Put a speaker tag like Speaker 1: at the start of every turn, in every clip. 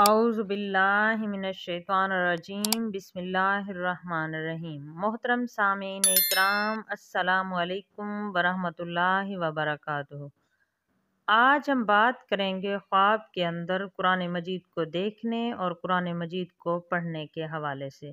Speaker 1: आउज़बिल्लिमिनशैतरजीम बिसमीम मोहतरम सामिन इक्राम असलकम वरम वबरक आज हम बात करेंगे ख्वाब के अंदर कुरान मजीद को देखने और कुरान मजीद को पढ़ने के हवाले से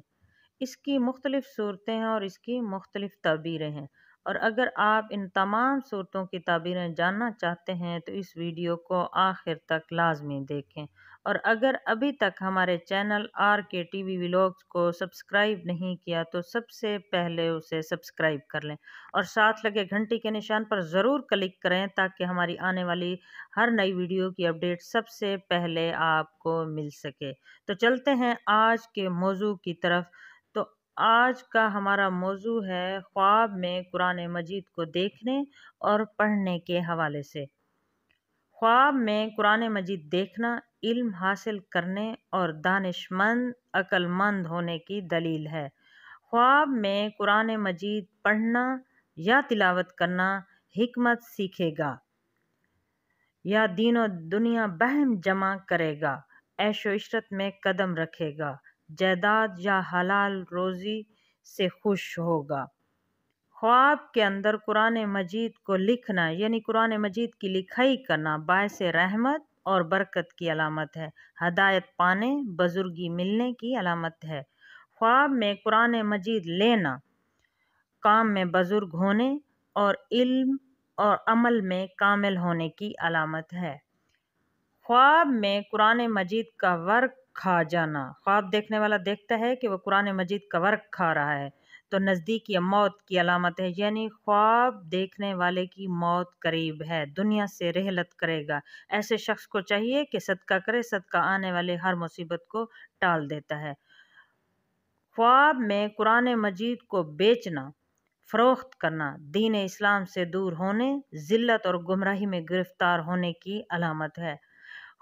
Speaker 1: इसकी मुख्तलिफ़ सूरतें हैं और इसकी मुख्तलिफ़ तबीरें हैं और अगर आप इन तमाम सूरतों की ताबीरें जानना चाहते हैं तो इस वीडियो को आखिर तक लाजमी देखें और अगर अभी तक हमारे चैनल आर के टी वी व्लॉग्स को सब्सक्राइब नहीं किया तो सबसे पहले उसे सब्सक्राइब कर लें और साथ लगे घंटी के निशान पर ज़रूर क्लिक करें ताकि हमारी आने वाली हर नई वीडियो की अपडेट सबसे पहले आपको मिल सके तो चलते हैं आज के मौजू की तरफ आज का हमारा मौजू है ख्वाब में कुरान मजीद को देखने और पढ़ने के हवाले से ख्वाब में कुरान मजीद देखना इल्म हासिल करने और दानिशमंद अक्लमंद होने की दलील है ख्वाब में कुरान मजीद पढ़ना या तिलावत करना हमत सीखेगा या दीनों दुनिया बहम जमा करेगा ऐशो इशरत में कदम रखेगा जायदाद या हलाल रोज़ी से खुश होगा ख्वाब के अंदर कुरान मजीद को लिखना यानी कुरान मजीद की लिखाई करना बायस रहमत और बरकत की अलामत है हदायत पाने बुजुर्गी मिलने की अलामत है ख्वाब में कुरान मजीद लेना काम में बुज़ुर्ग होने और इल्म और अमल में कामिल होने की अलामत है ख्वाब में कुरान मजीद का वर्क खा जाना ख्वाब देखने वाला देखता है कि वह कुरान मजीद का वर्क खा रहा है तो नज़दीकी मौत की अलामत है यानी ख्वाब देखने वाले की मौत करीब है दुनिया से रहलत करेगा ऐसे शख्स को चाहिए कि सदका करे सदका आने वाले हर मुसीबत को टाल देता है ख्वाब में कुरान मजीद को बेचना फ़रोख्त करना दीन इस्लाम से दूर होने जिल्लत और गुमराही में गिरफ़्तार होने की अलामत है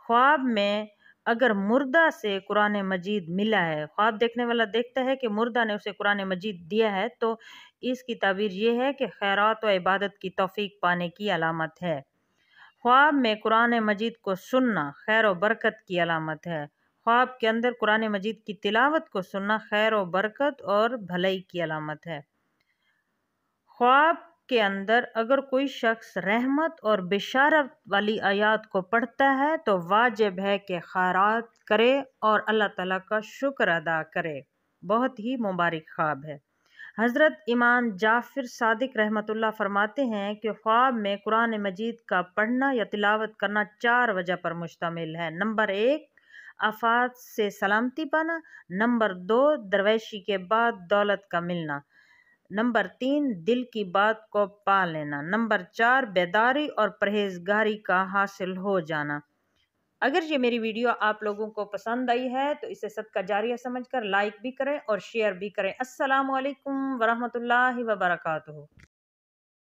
Speaker 1: ख्वाब में अगर मुर्दा से कुरान मजीद मिला है ख्वाब देखने वाला देखता है कि मुर्दा ने उसे कुरान मजीद दिया है तो इसकी तबीर यह है कि खैरात व इबादत की तोफ़ीक पाने की अलामत है ख्वाब में कुरान मजीद को सुनना खैर व बरकत की अलामत है ख्वाब के अंदर कुरान मजीद की तिलावत को सुनना खैर व बरकत और भलाई की अलामत है ख्वाब के अंदर अगर कोई शख्स रहमत और बिशारत वाली आयात को पढ़ता है तो वाजिब है कि खैरात करे और अल्लाह ताला का शुक्र अदा करे बहुत ही मुबारक ख्वाब है हज़रत इमाम जाफिर सादिक रहमतुल्ला फरमाते हैं कि ख्वाब में कुरान मजीद का पढ़ना या तिलावत करना चार वजह पर मुश्तमिल है नंबर एक आफात से सलामती पाना नंबर दो दरवेशी के बाद दौलत का मिलना नंबर तीन दिल की बात को पा लेना नंबर चार बेदारी और परहेजगारी का हासिल हो जाना अगर ये मेरी वीडियो आप लोगों को पसंद आई है तो इसे सबका जारिया समझकर लाइक भी करें और शेयर भी करें असलकम वरहमल वरहमतुल्लाहि वबरकू